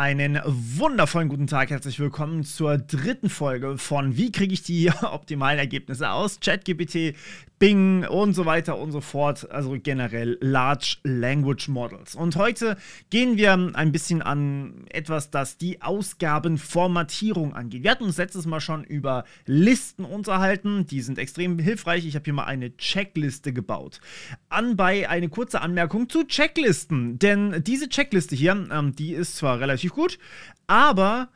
Einen wundervollen guten Tag, herzlich willkommen zur dritten Folge von Wie kriege ich die optimalen Ergebnisse aus ChatGPT Bing und so weiter und so fort. Also generell Large Language Models. Und heute gehen wir ein bisschen an etwas, das die Ausgabenformatierung angeht. Wir hatten uns letztes Mal schon über Listen unterhalten. Die sind extrem hilfreich. Ich habe hier mal eine Checkliste gebaut. Anbei eine kurze Anmerkung zu Checklisten. Denn diese Checkliste hier, ähm, die ist zwar relativ gut, aber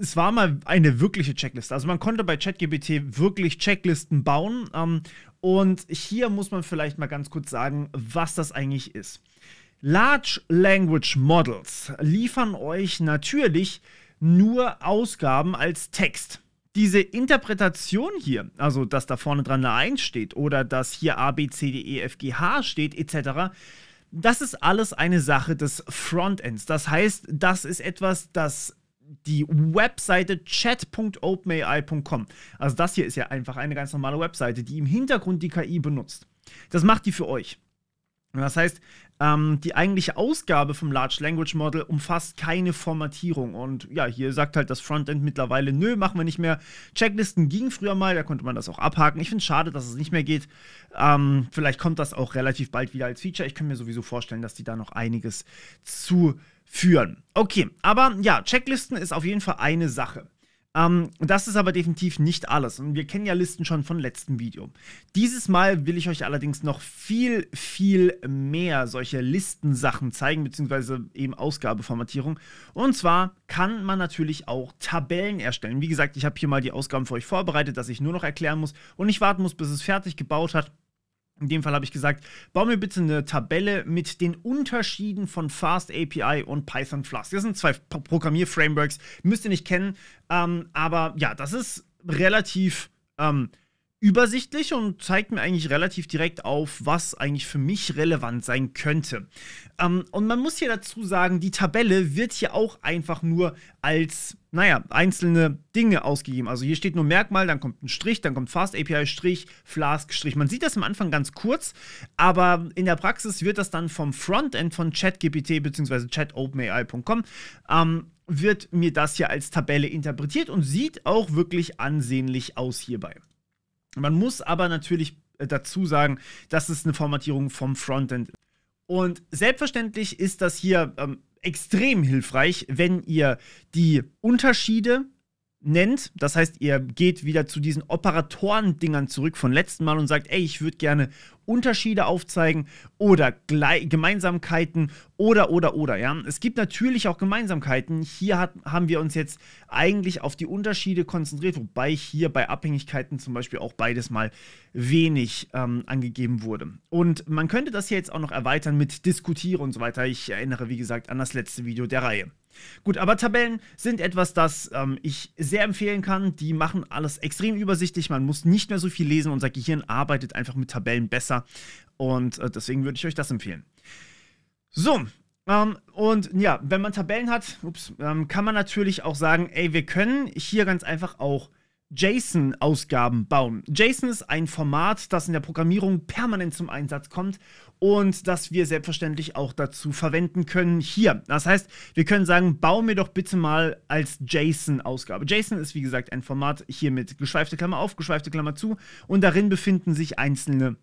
es war mal eine wirkliche Checkliste. Also man konnte bei ChatGPT wirklich Checklisten bauen. Ähm, und hier muss man vielleicht mal ganz kurz sagen, was das eigentlich ist. Large Language Models liefern euch natürlich nur Ausgaben als Text. Diese Interpretation hier, also dass da vorne dran eine 1 steht oder dass hier A, B, C, D, E, F, G, H steht etc., das ist alles eine Sache des Frontends. Das heißt, das ist etwas, das die Webseite chat.openai.com. Also das hier ist ja einfach eine ganz normale Webseite, die im Hintergrund die KI benutzt. Das macht die für euch. Das heißt, ähm, die eigentliche Ausgabe vom Large Language Model umfasst keine Formatierung. Und ja, hier sagt halt das Frontend mittlerweile, nö, machen wir nicht mehr. Checklisten ging früher mal, da konnte man das auch abhaken. Ich finde es schade, dass es nicht mehr geht. Ähm, vielleicht kommt das auch relativ bald wieder als Feature. Ich kann mir sowieso vorstellen, dass die da noch einiges zu führen. Okay, aber ja, Checklisten ist auf jeden Fall eine Sache. Ähm, das ist aber definitiv nicht alles. Und wir kennen ja Listen schon von letzten Video. Dieses Mal will ich euch allerdings noch viel, viel mehr solche Listensachen zeigen, beziehungsweise eben Ausgabeformatierung. Und zwar kann man natürlich auch Tabellen erstellen. Wie gesagt, ich habe hier mal die Ausgaben für euch vorbereitet, dass ich nur noch erklären muss und nicht warten muss, bis es fertig gebaut hat in dem Fall habe ich gesagt, bau mir bitte eine Tabelle mit den Unterschieden von Fast API und Python Flask. Das sind zwei Programmierframeworks, müsst ihr nicht kennen. Ähm, aber ja, das ist relativ ähm, übersichtlich und zeigt mir eigentlich relativ direkt auf, was eigentlich für mich relevant sein könnte. Ähm, und man muss hier dazu sagen, die Tabelle wird hier auch einfach nur als, naja, einzelne Dinge ausgegeben. Also hier steht nur Merkmal, dann kommt ein Strich, dann kommt Fast API Strich, Flask Strich. Man sieht das am Anfang ganz kurz, aber in der Praxis wird das dann vom Frontend von ChatGPT bzw. chatopenai.com ähm, wird mir das hier als Tabelle interpretiert und sieht auch wirklich ansehnlich aus hierbei. Man muss aber natürlich äh, dazu sagen, dass es eine Formatierung vom Frontend ist. Und selbstverständlich ist das hier ähm, extrem hilfreich, wenn ihr die Unterschiede nennt. Das heißt, ihr geht wieder zu diesen Operatoren-Dingern zurück von letzten Mal und sagt, ey, ich würde gerne Unterschiede aufzeigen oder Gle Gemeinsamkeiten oder, oder, oder. Ja? Es gibt natürlich auch Gemeinsamkeiten. Hier hat, haben wir uns jetzt eigentlich auf die Unterschiede konzentriert, wobei hier bei Abhängigkeiten zum Beispiel auch beides mal wenig ähm, angegeben wurde. Und man könnte das hier jetzt auch noch erweitern mit diskutieren und so weiter. Ich erinnere, wie gesagt, an das letzte Video der Reihe. Gut, aber Tabellen sind etwas, das ähm, ich sehr empfehlen kann. Die machen alles extrem übersichtlich. Man muss nicht mehr so viel lesen. Unser Gehirn arbeitet einfach mit Tabellen besser. Und äh, deswegen würde ich euch das empfehlen. So, um, ähm, und ja, wenn man Tabellen hat, ups, um, ähm, kann man natürlich auch sagen, ey, wir können hier ganz einfach auch JSON-Ausgaben bauen. JSON ist ein Format, das in der Programmierung permanent zum Einsatz kommt und das wir selbstverständlich auch dazu verwenden können hier. Das heißt, wir können sagen, bau mir doch bitte mal als JSON-Ausgabe. JSON ist wie gesagt ein Format hier mit geschweifte Klammer auf, geschweifte Klammer zu und darin befinden sich einzelne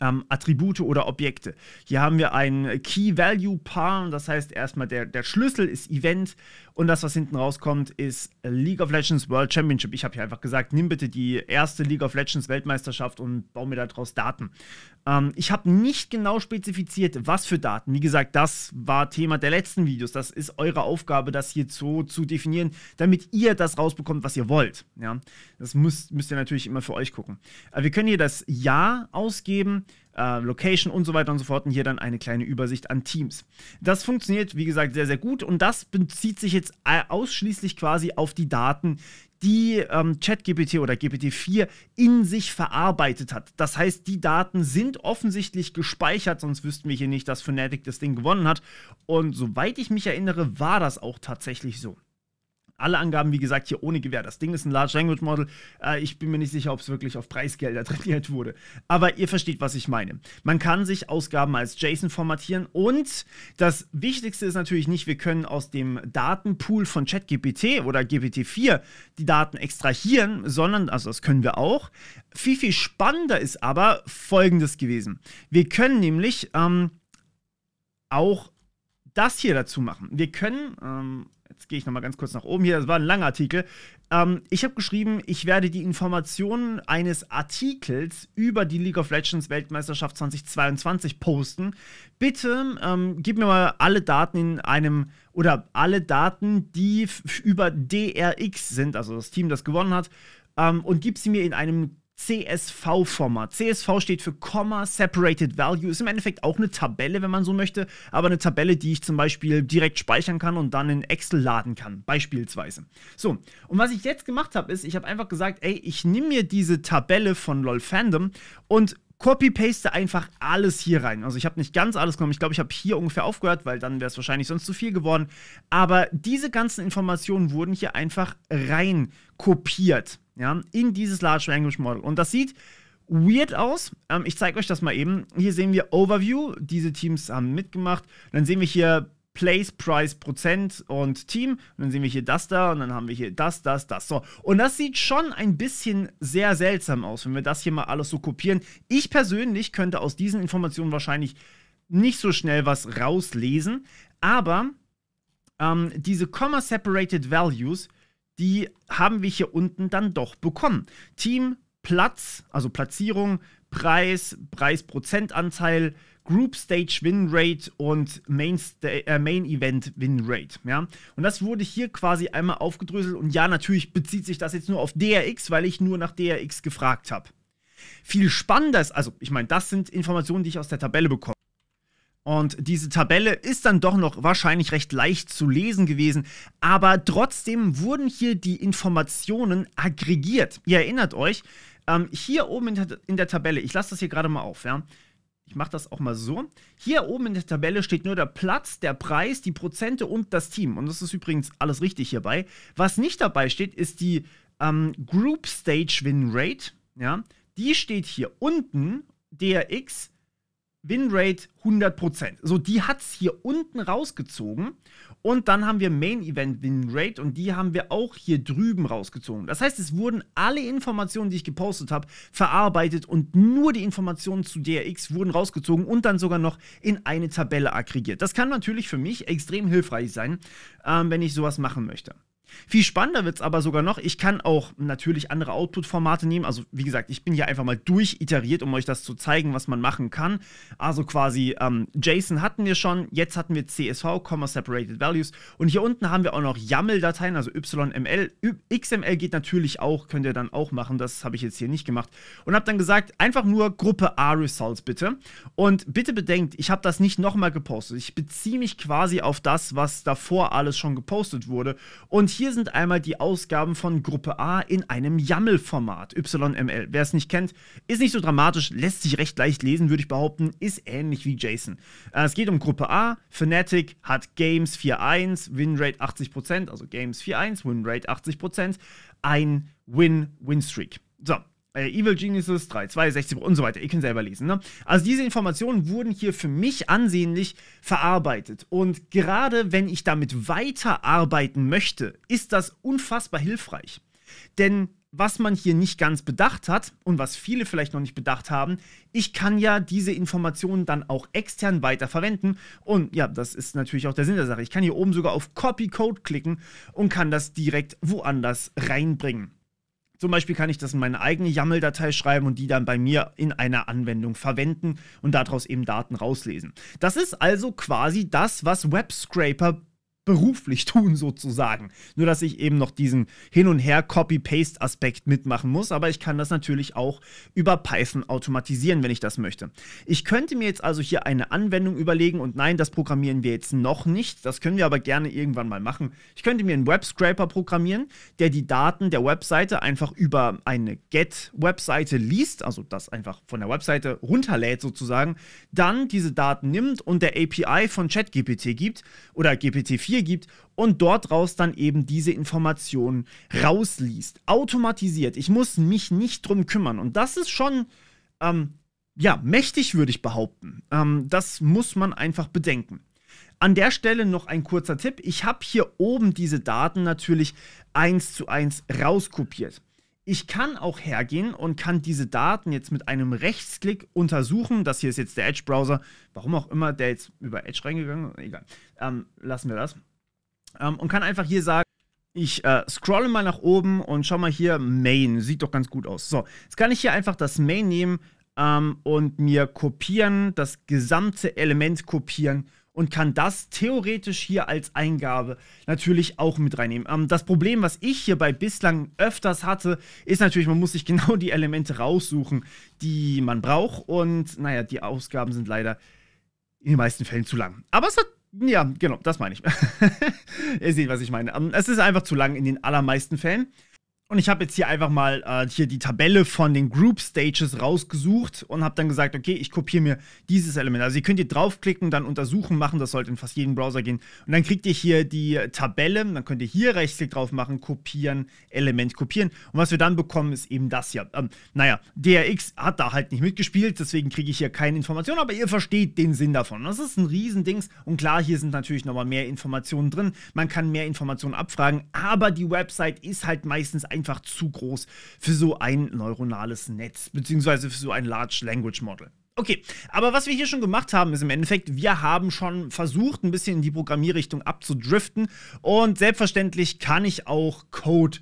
ähm, Attribute oder Objekte. Hier haben wir ein Key Value Paar, das heißt erstmal der, der Schlüssel ist Event und das, was hinten rauskommt, ist League of Legends World Championship. Ich habe hier einfach gesagt, nimm bitte die erste League of Legends Weltmeisterschaft und baue mir daraus Daten. Ähm, ich habe nicht genau spezifiziert, was für Daten. Wie gesagt, das war Thema der letzten Videos. Das ist eure Aufgabe, das hier so zu definieren, damit ihr das rausbekommt, was ihr wollt. Ja? Das müsst, müsst ihr natürlich immer für euch gucken. Äh, wir können hier das Ja ausgeben. Ähm, Location und so weiter und so fort. Und hier dann eine kleine Übersicht an Teams. Das funktioniert, wie gesagt, sehr, sehr gut. Und das bezieht sich jetzt ausschließlich quasi auf die Daten, die ähm, ChatGPT oder GPT-4 in sich verarbeitet hat. Das heißt, die Daten sind offensichtlich gespeichert, sonst wüssten wir hier nicht, dass Fnatic das Ding gewonnen hat. Und soweit ich mich erinnere, war das auch tatsächlich so. Alle Angaben, wie gesagt, hier ohne Gewähr. Das Ding ist ein Large Language Model. Äh, ich bin mir nicht sicher, ob es wirklich auf Preisgelder trainiert wurde. Aber ihr versteht, was ich meine. Man kann sich Ausgaben als JSON formatieren und das Wichtigste ist natürlich nicht, wir können aus dem Datenpool von ChatGPT oder GPT-4 die Daten extrahieren, sondern, also das können wir auch. Viel, viel spannender ist aber folgendes gewesen. Wir können nämlich ähm, auch das hier dazu machen. Wir können, ähm, jetzt gehe ich nochmal ganz kurz nach oben hier, das war ein langer Artikel. Ähm, ich habe geschrieben, ich werde die Informationen eines Artikels über die League of Legends Weltmeisterschaft 2022 posten. Bitte ähm, gib mir mal alle Daten in einem oder alle Daten, die über DRX sind, also das Team, das gewonnen hat, ähm, und gib sie mir in einem CSV-Format. CSV steht für Comma Separated Value. Ist im Endeffekt auch eine Tabelle, wenn man so möchte, aber eine Tabelle, die ich zum Beispiel direkt speichern kann und dann in Excel laden kann, beispielsweise. So, und was ich jetzt gemacht habe, ist, ich habe einfach gesagt, ey, ich nehme mir diese Tabelle von LOL Fandom und copy-paste einfach alles hier rein. Also ich habe nicht ganz alles genommen. Ich glaube, ich habe hier ungefähr aufgehört, weil dann wäre es wahrscheinlich sonst zu viel geworden. Aber diese ganzen Informationen wurden hier einfach rein kopiert, ja, in dieses Large Language Model. Und das sieht weird aus. Ähm, ich zeige euch das mal eben. Hier sehen wir Overview. Diese Teams haben mitgemacht. Dann sehen wir hier Place, Price, Prozent und Team. Und dann sehen wir hier das da und dann haben wir hier das, das, das. So. Und das sieht schon ein bisschen sehr seltsam aus, wenn wir das hier mal alles so kopieren. Ich persönlich könnte aus diesen Informationen wahrscheinlich nicht so schnell was rauslesen, aber ähm, diese Comma Separated Values, die haben wir hier unten dann doch bekommen. Team, Platz, also Platzierung, Preis, Preisprozentanteil, Group Stage Win Rate und Main, äh, Main, Event Win Rate. Ja? Und das wurde hier quasi einmal aufgedröselt. Und ja, natürlich bezieht sich das jetzt nur auf DRX, weil ich nur nach DRX gefragt habe. Viel spannender ist, also ich meine, das sind Informationen, die ich aus der Tabelle bekomme. Und diese Tabelle ist dann doch noch wahrscheinlich recht leicht zu lesen gewesen, aber trotzdem wurden hier die Informationen aggregiert. Ihr erinnert euch, ähm, hier oben in der, in der Tabelle, ich lasse das hier gerade mal auf, ja. Ich mache das auch mal so. Hier oben in der Tabelle steht nur der Platz, der Preis, die Prozente und das Team. Und das ist übrigens alles richtig hierbei. Was nicht dabei steht, ist die ähm, Group Stage Win Rate. Ja? Die steht hier unten, DRX Winrate 100%. So, die hat es hier unten rausgezogen. Und dann haben wir Main Event Winrate und die haben wir auch hier drüben rausgezogen. Das heißt, es wurden alle Informationen, die ich gepostet habe, verarbeitet und nur die Informationen zu DRX wurden rausgezogen und dann sogar noch in eine Tabelle aggregiert. Das kann natürlich für mich extrem hilfreich sein, ähm, wenn ich sowas machen möchte. Viel spannender wird es aber sogar noch, ich kann auch natürlich andere Output-Formate nehmen. Also wie gesagt, ich bin hier einfach mal durchiteriert, um euch das zu zeigen, was man machen kann. Also quasi ähm, JSON hatten wir schon, jetzt hatten wir CSV, Separated Values. Und hier unten haben wir auch noch YAML-Dateien, also YML. XML geht natürlich auch, könnt ihr dann auch machen. Das habe ich jetzt hier nicht gemacht. Und habe dann gesagt, einfach nur Gruppe A-Results bitte. Und bitte bedenkt, ich habe das nicht nochmal gepostet. Ich beziehe mich quasi auf das, was davor alles schon gepostet wurde. Und hier hier sind einmal die Ausgaben von Gruppe A in einem YAML-Format, YML. Wer es nicht kennt, ist nicht so dramatisch, lässt sich recht leicht lesen, würde ich behaupten, ist ähnlich wie JSON. Äh, es geht um Gruppe A. Fnatic hat Games 4.1, Winrate 80%, also Games 4.1, Winrate 80%, ein Win-Win-Streak. So, äh, Evil Geniuses 3, 2, 60 und so weiter. Ihr könnt selber lesen. Ne? Also diese Informationen wurden hier für mich ansehnlich verarbeitet. Und gerade wenn ich damit weiterarbeiten möchte, ist das unfassbar hilfreich. Denn was man hier nicht ganz bedacht hat und was viele vielleicht noch nicht bedacht haben, ich kann ja diese Informationen dann auch extern weiterverwenden. Und ja, das ist natürlich auch der Sinn der Sache. Ich kann hier oben sogar auf Copy Code klicken und kann das direkt woanders reinbringen. Zum Beispiel kann ich das in meine eigene YAML-Datei schreiben und die dann bei mir in einer Anwendung verwenden und daraus eben Daten rauslesen. Das ist also quasi das, was WebScraper beruflich tun sozusagen. Nur dass ich eben noch diesen Hin und Her Copy-Paste Aspekt mitmachen muss, aber ich kann das natürlich auch über Python automatisieren, wenn ich das möchte. Ich könnte mir jetzt also hier eine Anwendung überlegen und nein, das programmieren wir jetzt noch nicht, das können wir aber gerne irgendwann mal machen. Ich könnte mir einen Web-Scraper programmieren, der die Daten der Webseite einfach über eine Get-Webseite liest, also das einfach von der Webseite runterlädt sozusagen, dann diese Daten nimmt und der API von ChatGPT gibt oder GPT-4 Papier gibt und dort raus dann eben diese Informationen rausliest. Automatisiert. Ich muss mich nicht drum kümmern. Und das ist schon, ähm, ja, mächtig würde ich behaupten. Ähm, das muss man einfach bedenken. An der Stelle noch ein kurzer Tipp. Ich habe hier oben diese Daten natürlich eins zu eins rauskopiert. Ich kann auch hergehen und kann diese Daten jetzt mit einem Rechtsklick untersuchen. Das hier ist jetzt der Edge-Browser. Warum auch immer der jetzt über Edge reingegangen ist, egal. Ähm, lassen wir das. Ähm, und kann einfach hier sagen, ich äh, scrolle mal nach oben und schau mal hier, Main. Sieht doch ganz gut aus. So, jetzt kann ich hier einfach das Main nehmen ähm, und mir kopieren, das gesamte Element kopieren und kann das theoretisch hier als Eingabe natürlich auch mit reinnehmen. Ähm, das Problem, was ich hier bei bislang öfters hatte, ist natürlich, man muss sich genau die Elemente raussuchen, die man braucht. Und naja, die Ausgaben sind leider in den meisten Fällen zu lang. Aber es hat ja, genau, das meine ich. Ihr seht, was ich meine. Ähm, es ist einfach zu lang in den allermeisten Fällen. Und ich habe jetzt hier einfach mal äh, hier die Tabelle von den Group Stages rausgesucht und habe dann gesagt, okay, ich kopiere mir dieses Element. Also ihr könnt hier draufklicken, dann untersuchen machen, das sollte in fast jedem Browser gehen. Und dann kriegt ihr hier die Tabelle, dann könnt ihr hier Rechtsklick drauf machen, kopieren, Element kopieren. Und was wir dann bekommen, ist eben das hier. Ähm, naja, DRX hat da halt nicht mitgespielt, deswegen kriege ich hier keine Informationen, aber ihr versteht den Sinn davon. Das ist ein Riesendings und klar, hier sind natürlich nochmal mehr Informationen drin. Man kann mehr Informationen abfragen, aber die Website ist halt meistens ein einfach zu groß für so ein neuronales Netz, beziehungsweise für so ein Large Language Model. Okay, aber was wir hier schon gemacht haben, ist im Endeffekt, wir haben schon versucht, ein bisschen in die Programmierrichtung abzudriften und selbstverständlich kann ich auch Code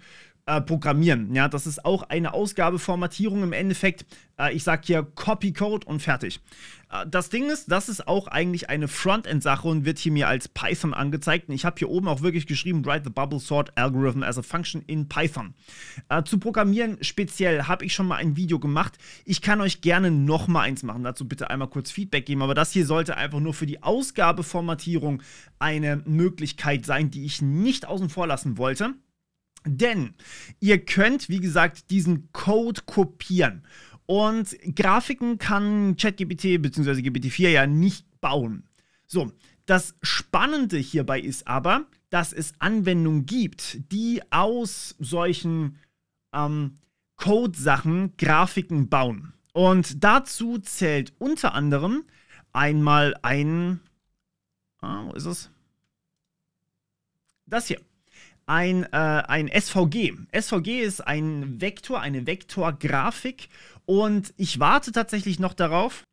äh, programmieren. Ja, das ist auch eine Ausgabeformatierung im Endeffekt. Äh, ich sage hier Copy Code und fertig. Äh, das Ding ist, das ist auch eigentlich eine Frontend-Sache und wird hier mir als Python angezeigt. Und ich habe hier oben auch wirklich geschrieben, write the bubble sort algorithm as a function in Python. Äh, zu programmieren speziell habe ich schon mal ein Video gemacht. Ich kann euch gerne noch mal eins machen. Dazu bitte einmal kurz Feedback geben. Aber das hier sollte einfach nur für die Ausgabeformatierung eine Möglichkeit sein, die ich nicht außen vor lassen wollte. Denn ihr könnt, wie gesagt, diesen Code kopieren. Und Grafiken kann ChatGPT bzw. GPT-4 ja nicht bauen. So, das Spannende hierbei ist aber, dass es Anwendungen gibt, die aus solchen ähm, Code-Sachen Grafiken bauen. Und dazu zählt unter anderem einmal ein. Ah, wo ist es? Das hier ein, äh, ein SVG. SVG ist ein Vektor, eine Vektorgrafik und ich warte tatsächlich noch darauf,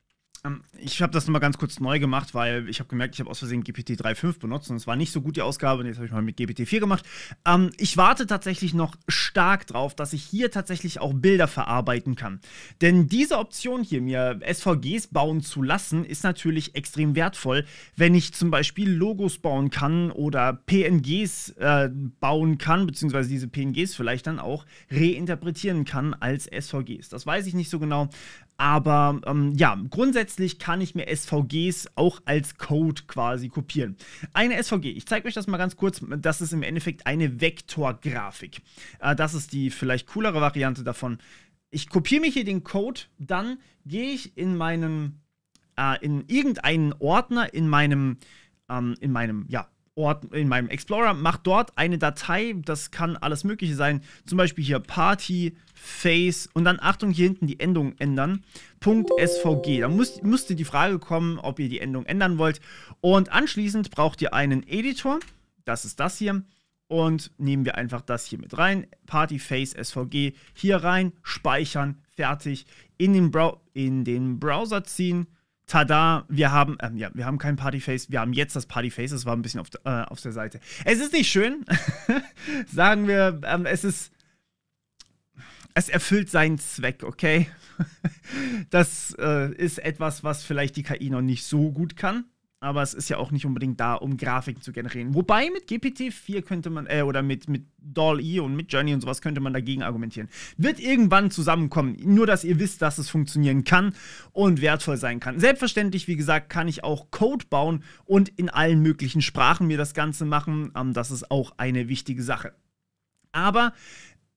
ähm, ich habe das nochmal ganz kurz neu gemacht, weil ich habe gemerkt, ich habe aus Versehen GPT 3.5 benutzt und es war nicht so gut die Ausgabe und jetzt habe ich mal mit GPT 4 gemacht. Ähm, ich warte tatsächlich noch stark drauf, dass ich hier tatsächlich auch Bilder verarbeiten kann. Denn diese Option hier, mir SVGs bauen zu lassen, ist natürlich extrem wertvoll, wenn ich zum Beispiel Logos bauen kann oder PNGs äh, bauen kann, beziehungsweise diese PNGs vielleicht dann auch reinterpretieren kann als SVGs. Das weiß ich nicht so genau. Aber ähm, ja, grundsätzlich kann ich mir SVGs auch als Code quasi kopieren. Eine SVG, ich zeige euch das mal ganz kurz, das ist im Endeffekt eine Vektorgrafik. Äh, das ist die vielleicht coolere Variante davon. Ich kopiere mir hier den Code, dann gehe ich in meinen, äh, in irgendeinen Ordner in meinem, ähm, in meinem, ja, Ort, in meinem Explorer, mache dort eine Datei, das kann alles Mögliche sein, zum Beispiel hier Party, Face und dann Achtung, hier hinten die Endung ändern, .svg. Da muss, müsste die Frage kommen, ob ihr die Endung ändern wollt. Und anschließend braucht ihr einen Editor, das ist das hier. Und nehmen wir einfach das hier mit rein, Party, Face, SVG, hier rein, speichern, fertig, in den, Brow in den Browser ziehen tada, wir haben, ähm, ja, wir haben kein Partyface, wir haben jetzt das Partyface, das war ein bisschen auf, äh, auf der Seite. Es ist nicht schön, sagen wir, ähm, es ist, es erfüllt seinen Zweck, okay? das äh, ist etwas, was vielleicht die KI noch nicht so gut kann aber es ist ja auch nicht unbedingt da, um Grafiken zu generieren. Wobei mit GPT-4 könnte man, äh, oder mit, mit DALL-E und mit Journey und sowas könnte man dagegen argumentieren. Wird irgendwann zusammenkommen, nur dass ihr wisst, dass es funktionieren kann und wertvoll sein kann. Selbstverständlich, wie gesagt, kann ich auch Code bauen und in allen möglichen Sprachen mir das Ganze machen. Ähm, das ist auch eine wichtige Sache. Aber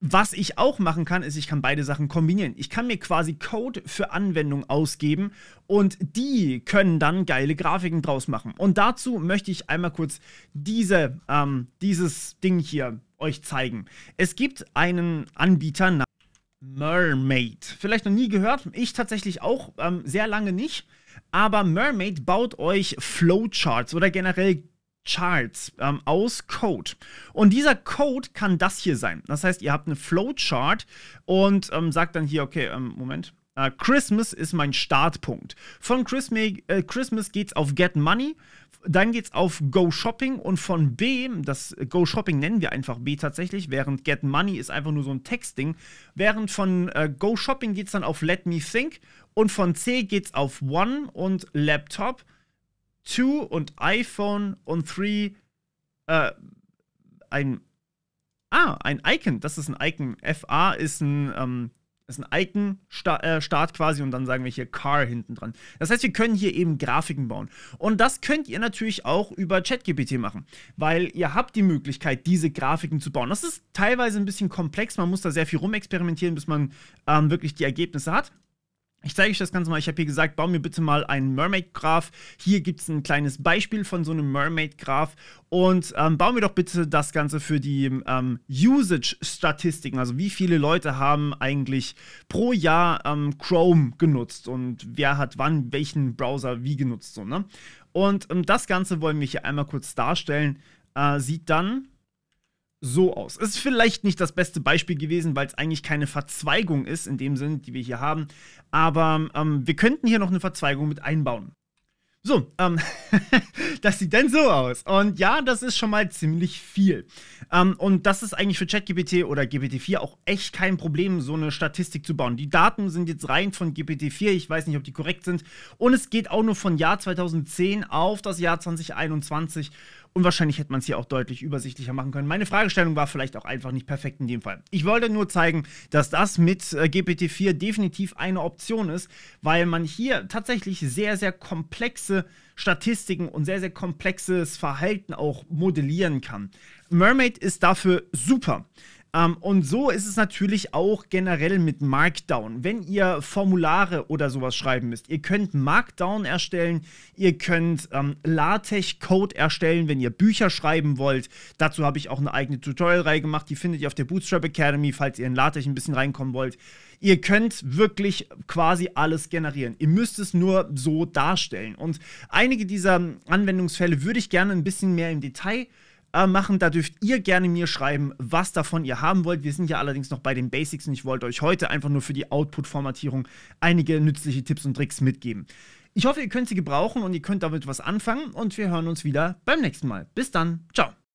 was ich auch machen kann, ist, ich kann beide Sachen kombinieren. Ich kann mir quasi Code für Anwendung ausgeben und die können dann geile Grafiken draus machen. Und dazu möchte ich einmal kurz diese, ähm, dieses Ding hier euch zeigen. Es gibt einen Anbieter namens Mermaid. Vielleicht noch nie gehört, ich tatsächlich auch ähm, sehr lange nicht. Aber Mermaid baut euch Flowcharts oder generell Charts ähm, aus Code. Und dieser Code kann das hier sein. Das heißt, ihr habt eine Flowchart und ähm, sagt dann hier, okay, ähm, Moment. Äh, Christmas ist mein Startpunkt. Von Christmas, äh, Christmas geht's auf Get Money, dann geht's auf Go Shopping und von B, das Go Shopping nennen wir einfach B tatsächlich, während Get Money ist einfach nur so ein Textding, während von äh, Go Shopping geht's dann auf Let Me Think und von C geht's auf One und Laptop 2 und iPhone und 3 äh, ein Ah, ein Icon. Das ist ein Icon. FA ist ein, ähm, ist ein Icon-Start äh, quasi und dann sagen wir hier Car hinten dran. Das heißt, wir können hier eben Grafiken bauen. Und das könnt ihr natürlich auch über ChatGPT machen, weil ihr habt die Möglichkeit, diese Grafiken zu bauen. Das ist teilweise ein bisschen komplex. Man muss da sehr viel rumexperimentieren, bis man ähm, wirklich die Ergebnisse hat. Ich zeige euch das Ganze mal. Ich habe hier gesagt, baue mir bitte mal einen Mermaid-Graph. Hier gibt es ein kleines Beispiel von so einem Mermaid-Graph. Und ähm, bauen wir doch bitte das Ganze für die ähm, Usage-Statistiken. Also wie viele Leute haben eigentlich pro Jahr ähm, Chrome genutzt und wer hat wann welchen Browser wie genutzt. So, ne? Und ähm, das Ganze wollen wir hier einmal kurz darstellen. Äh, sieht dann so aus. ist vielleicht nicht das beste Beispiel gewesen, weil es eigentlich keine Verzweigung ist, in dem Sinn, die wir hier haben. Aber ähm, wir könnten hier noch eine Verzweigung mit einbauen. So, ähm, das sieht dann so aus. Und ja, das ist schon mal ziemlich viel. Ähm, und das ist eigentlich für ChatGPT oder GPT-4 auch echt kein Problem, so eine Statistik zu bauen. Die Daten sind jetzt rein von GPT-4, ich weiß nicht, ob die korrekt sind. Und es geht auch nur von Jahr 2010 auf das Jahr 2021. Und wahrscheinlich hätte man es hier auch deutlich übersichtlicher machen können. Meine Fragestellung war vielleicht auch einfach nicht perfekt in dem Fall. Ich wollte nur zeigen, dass das mit äh, GPT-4 definitiv eine Option ist, weil man hier tatsächlich sehr, sehr komplexe Statistiken und sehr, sehr komplexes Verhalten auch modellieren kann. Mermaid ist dafür super. Ähm, und so ist es natürlich auch generell mit Markdown. Wenn ihr Formulare oder sowas schreiben müsst, ihr könnt Markdown erstellen, ihr könnt ähm, LaTeX-Code erstellen, wenn ihr Bücher schreiben wollt. Dazu habe ich auch eine eigene Tutorial-Reihe gemacht, die findet ihr auf der Bootstrap Academy, falls ihr in LaTeX ein bisschen reinkommen wollt. Ihr könnt wirklich quasi alles generieren. Ihr müsst es nur so darstellen. Und einige dieser ähm, Anwendungsfälle würde ich gerne ein bisschen mehr im Detail äh, machen. Da dürft ihr gerne mir schreiben, was davon ihr haben wollt. Wir sind ja allerdings noch bei den Basics und ich wollte euch heute einfach nur für die Output-Formatierung einige nützliche Tipps und Tricks mitgeben. Ich hoffe, ihr könnt sie gebrauchen und ihr könnt damit was anfangen und wir hören uns wieder beim nächsten Mal. Bis dann, ciao.